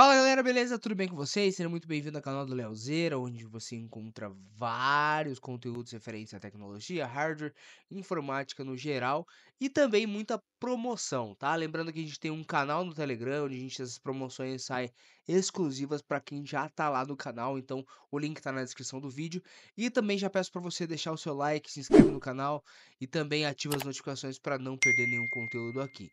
Fala galera, beleza? Tudo bem com vocês? Seja muito bem-vindo ao canal do Leozeira, onde você encontra vários conteúdos referentes à tecnologia, hardware, informática no geral e também muita promoção, tá? Lembrando que a gente tem um canal no Telegram onde a gente essas promoções saem exclusivas para quem já tá lá no canal, então o link tá na descrição do vídeo. E também já peço para você deixar o seu like, se inscreve no canal e também ativa as notificações para não perder nenhum conteúdo aqui.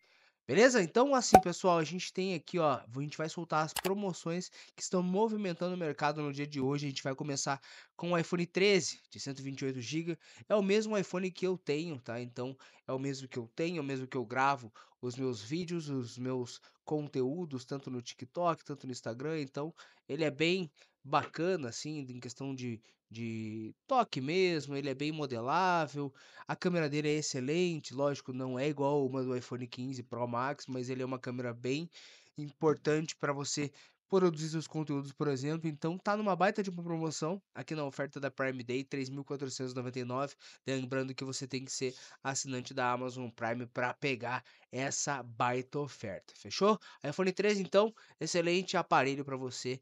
Beleza? Então, assim, pessoal, a gente tem aqui, ó, a gente vai soltar as promoções que estão movimentando o mercado no dia de hoje. A gente vai começar com o iPhone 13 de 128 GB. É o mesmo iPhone que eu tenho, tá? Então, é o mesmo que eu tenho, é o mesmo que eu gravo os meus vídeos, os meus conteúdos, tanto no TikTok, tanto no Instagram. Então, ele é bem bacana, assim, em questão de, de toque mesmo, ele é bem modelável, a câmera dele é excelente, lógico, não é igual uma do iPhone 15 Pro Max, mas ele é uma câmera bem importante para você produzir seus conteúdos, por exemplo. Então tá numa baita de uma promoção aqui na oferta da Prime Day, 3.499. Lembrando que você tem que ser assinante da Amazon Prime para pegar essa baita oferta. Fechou? iPhone 13 então, excelente aparelho para você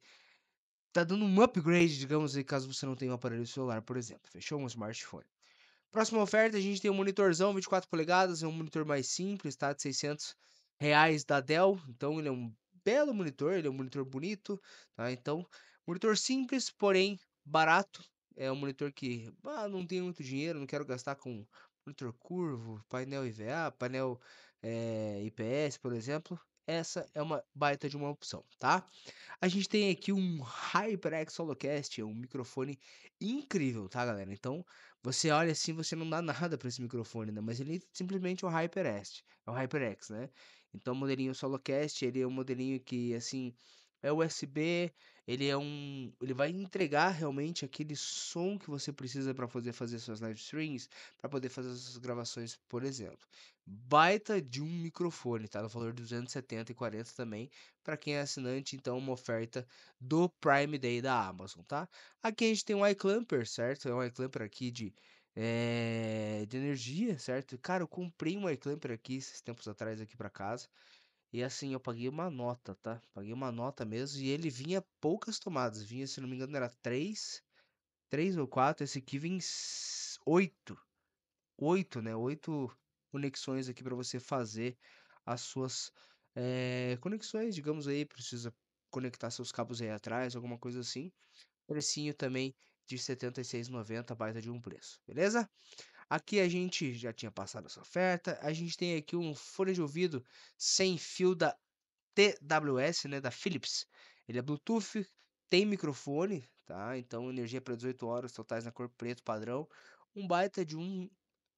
tá dando um upgrade, digamos aí, caso você não tenha um aparelho celular, por exemplo. Fechou? Um smartphone. Próxima oferta, a gente tem um monitorzão 24 polegadas, é um monitor mais simples, tá? De 600 reais da Dell. Então, ele é um belo monitor, ele é um monitor bonito, tá? Então, monitor simples, porém barato. É um monitor que ah, não tenho muito dinheiro, não quero gastar com monitor curvo, painel IVA, painel é, eh, IPS, por exemplo essa é uma baita de uma opção, tá? A gente tem aqui um HyperX Holocast, é um microfone incrível, tá, galera? Então, você olha assim, você não dá nada para esse microfone, né? Mas ele é simplesmente o HyperX, é o HyperX, né? Então, o modelinho Solocast, ele é um modelinho que, assim, é USB, ele é um, ele vai entregar realmente aquele som que você precisa para poder fazer suas live streams, para poder fazer suas gravações, por exemplo. Baita de um microfone, tá? No valor de 270 e 40 também, para quem é assinante, então uma oferta do Prime Day da Amazon, tá? Aqui a gente tem um iClamper, certo? É um iClamper aqui de é, de energia, certo? Cara, eu comprei um iClamper aqui esses tempos atrás aqui para casa. E assim, eu paguei uma nota, tá? Paguei uma nota mesmo. E ele vinha poucas tomadas. Vinha, se não me engano, era três. Três ou quatro. Esse aqui vinha oito. Oito, né? Oito conexões aqui para você fazer as suas é, conexões, digamos aí. Precisa conectar seus cabos aí atrás, alguma coisa assim. Precinho também de R$ 76,90, baita de um preço, beleza? Aqui a gente já tinha passado essa oferta. A gente tem aqui um fone de ouvido sem fio da TWS, né, da Philips. Ele é Bluetooth, tem microfone, tá? Então energia para 18 horas totais na cor preto padrão. Um baita de um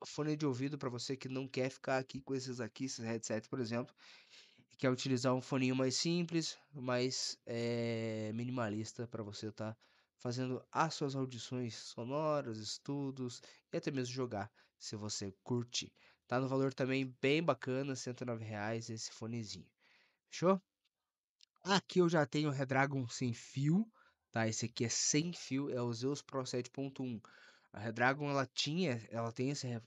fone de ouvido para você que não quer ficar aqui com esses aqui, esses headset, por exemplo, e quer utilizar um foninho mais simples, mais é, minimalista para você estar tá fazendo as suas audições sonoras, estudos e até mesmo jogar, se você curte. Tá no valor também bem bacana, R$109,00 esse fonezinho. Fechou? Aqui eu já tenho o Redragon sem fio, tá? Esse aqui é sem fio, é o Zeus Pro 7.1. A Redragon ela tinha, ela tem esse, é,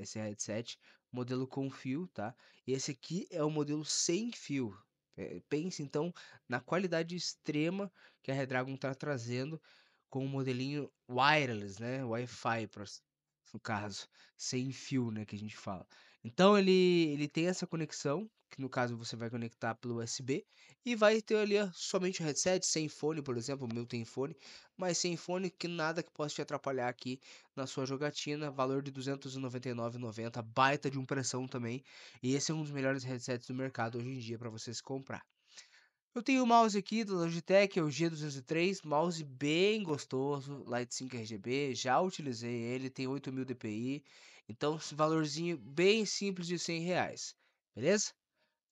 esse headset, modelo com fio, tá? E esse aqui é o modelo sem fio. É, pense então na qualidade extrema que a Redragon está trazendo com o um modelinho wireless, né? Wi-Fi, no caso, sem fio, né? Que a gente fala. Então ele, ele tem essa conexão, que no caso você vai conectar pelo USB, e vai ter ali somente o headset, sem fone, por exemplo, o meu tem fone, mas sem fone, que nada que possa te atrapalhar aqui na sua jogatina, valor de R$ 299,90, baita de impressão também, e esse é um dos melhores headsets do mercado hoje em dia para vocês comprar. Eu tenho o mouse aqui do Logitech, é o G203, mouse bem gostoso, Light 5 RGB, já utilizei ele, tem 8000 DPI, então valorzinho bem simples de 100 reais, beleza?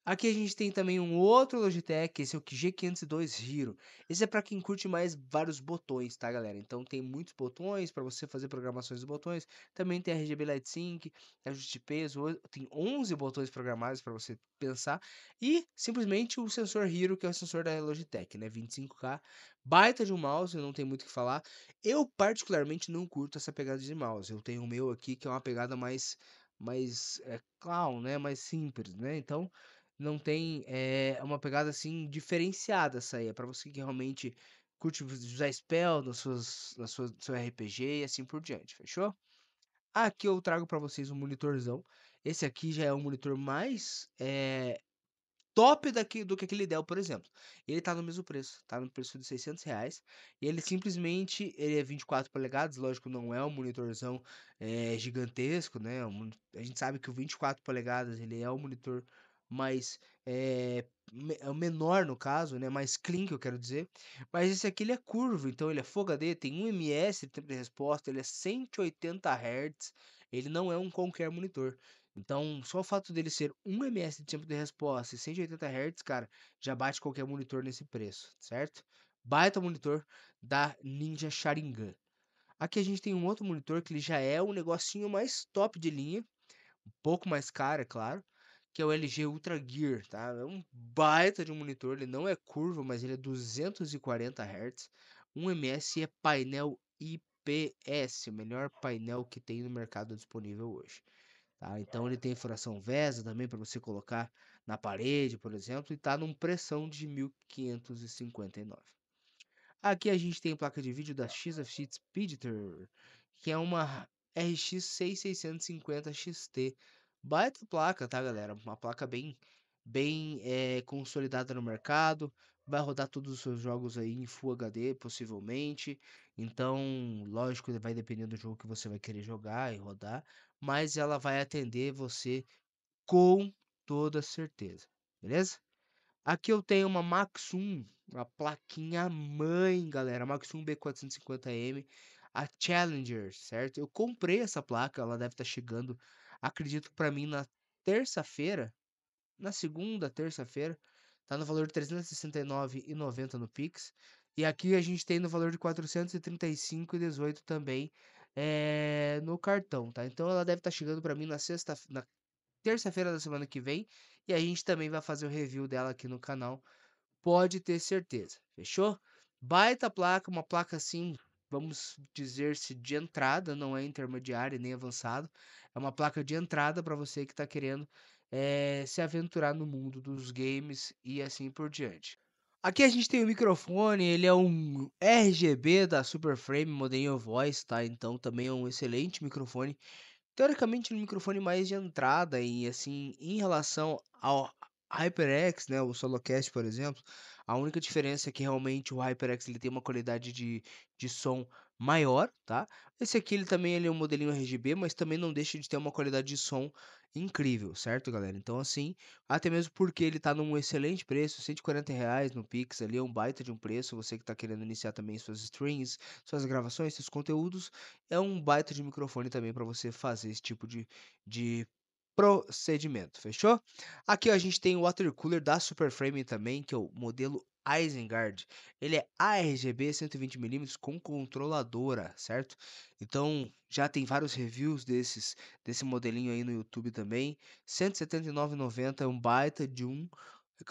Aqui a gente tem também um outro Logitech, esse é o G502 Hero. Esse é para quem curte mais vários botões, tá, galera? Então tem muitos botões para você fazer programações de botões. Também tem RGB Light Sync, ajuste de peso, tem 11 botões programados para você pensar e simplesmente o sensor Hero, que é o sensor da Logitech, né, 25K. Baita de um mouse, não tem muito o que falar. Eu particularmente não curto essa pegada de mouse. Eu tenho o meu aqui que é uma pegada mais mais é, clown, né, mais simples, né? Então, não tem é, uma pegada assim diferenciada essa aí. É pra você que realmente curte usar spell nas suas, nas suas, no seu RPG e assim por diante, fechou? Aqui eu trago para vocês um monitorzão. Esse aqui já é um monitor mais é, top daqui, do que aquele Dell, por exemplo. Ele tá no mesmo preço, tá no preço de 600 reais. E ele simplesmente ele é 24 polegadas, lógico, não é um monitorzão é, gigantesco, né? É a gente sabe que o 24 polegadas ele é um monitor mais eh, é, menor no caso, né? mais clean que eu quero dizer, mas esse aqui ele é curvo, então ele é Full tem 1 ms de tempo de resposta, ele é 180 Hz, ele não é um qualquer monitor. Então, só o fato dele ser 1 ms de tempo de resposta e 180 Hz, cara, já bate qualquer monitor nesse preço, certo? Baita monitor da Ninja Sharingan. Aqui a gente tem um outro monitor que ele já é um negocinho mais top de linha, um pouco mais caro, é claro, que é o LG Ultra Gear, tá? É um baita de um monitor, ele não é curvo, mas ele é 240 Hz. 1MS é painel IPS, o melhor painel que tem no mercado disponível hoje. Tá? Então ele tem furação VESA também para você colocar na parede, por exemplo, e está num pressão de 1559. Aqui a gente tem placa de vídeo da XFX Speedster, que é uma RX 6650 XT Baita placa, tá, galera? Uma placa bem, bem é, consolidada no mercado. Vai rodar todos os seus jogos aí em Full HD, possivelmente. Então, lógico, vai depender do jogo que você vai querer jogar e rodar. Mas ela vai atender você com toda certeza, beleza? Aqui eu tenho uma Maxum, uma plaquinha mãe, galera. Maxum B450M a Challenger, certo? Eu comprei essa placa, ela deve estar tá chegando, acredito para mim na terça-feira, na segunda, terça-feira, tá no valor de 369,90 no Pix. E aqui a gente tem no valor de 435,18 também é, no cartão, tá? Então ela deve estar tá chegando para mim na sexta, na terça-feira da semana que vem, e a gente também vai fazer o review dela aqui no canal. Pode ter certeza. Fechou? Baita placa, uma placa assim vamos dizer-se de entrada, não é intermediário nem avançado, é uma placa de entrada para você que está querendo é, se aventurar no mundo dos games e assim por diante. Aqui a gente tem o microfone, ele é um RGB da Superframe Modern Voice, tá? Então também é um excelente microfone. Teoricamente é um microfone mais de entrada e assim, em relação ao, HyperX, né, o Solocast, por exemplo, a única diferença é que realmente o HyperX ele tem uma qualidade de, de som maior, tá? Esse aqui ele também ele é um modelinho RGB, mas também não deixa de ter uma qualidade de som incrível, certo, galera? Então assim, até mesmo porque ele tá num excelente preço, 140 reais no Pix ali, é um baita de um preço, você que tá querendo iniciar também suas strings, suas gravações, seus conteúdos, é um baita de microfone também para você fazer esse tipo de, de procedimento, fechou? Aqui ó, a gente tem o water cooler da Superframe também, que é o modelo Isengard. Ele é ARGB 120mm com controladora, certo? Então, já tem vários reviews desses desse modelinho aí no YouTube também. 179,90 é um baita de um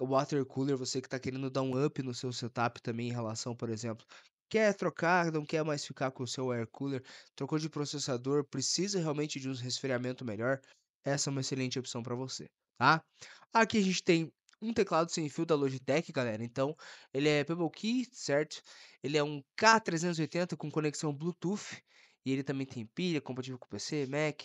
water cooler, você que está querendo dar um up no seu setup também em relação, por exemplo, quer trocar, não quer mais ficar com o seu air cooler, trocou de processador, precisa realmente de um resfriamento melhor, essa é uma excelente opção para você, tá? Aqui a gente tem um teclado sem fio da Logitech, galera. Então, ele é Pebble Key, certo? Ele é um K380 com conexão Bluetooth. E ele também tem pilha, é compatível com PC, Mac,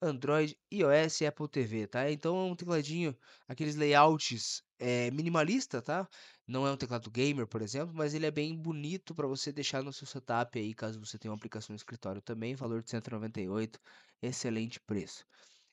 Android, iOS e Apple TV, tá? Então é um tecladinho, aqueles layouts é, minimalista, tá? Não é um teclado gamer, por exemplo, mas ele é bem bonito para você deixar no seu setup aí, caso você tenha uma aplicação no escritório também, valor de 198, excelente preço.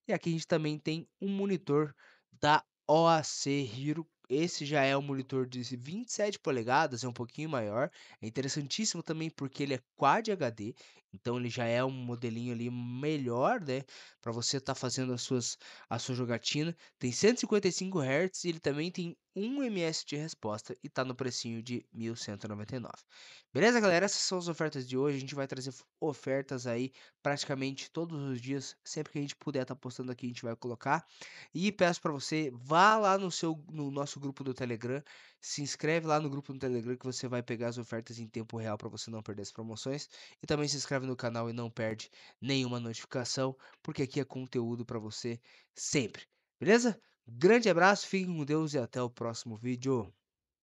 E aqui a gente também tem um monitor da OAC Hero. Esse já é um monitor de 27 polegadas, é um pouquinho maior. É interessantíssimo também porque ele é Quad HD então ele já é um modelinho ali melhor, né, para você estar tá fazendo as suas a sua jogatina. Tem 155 Hz e ele também tem 1 ms de resposta e tá no precinho de 1199. Beleza, galera? Essas são as ofertas de hoje. A gente vai trazer ofertas aí praticamente todos os dias, sempre que a gente puder tá postando aqui, a gente vai colocar. E peço para você vá lá no seu no nosso grupo do Telegram, se inscreve lá no grupo do Telegram que você vai pegar as ofertas em tempo real para você não perder as promoções e também se inscreve no canal e não perde nenhuma notificação, porque aqui é conteúdo para você sempre. Beleza? Grande abraço, fiquem com Deus e até o próximo vídeo.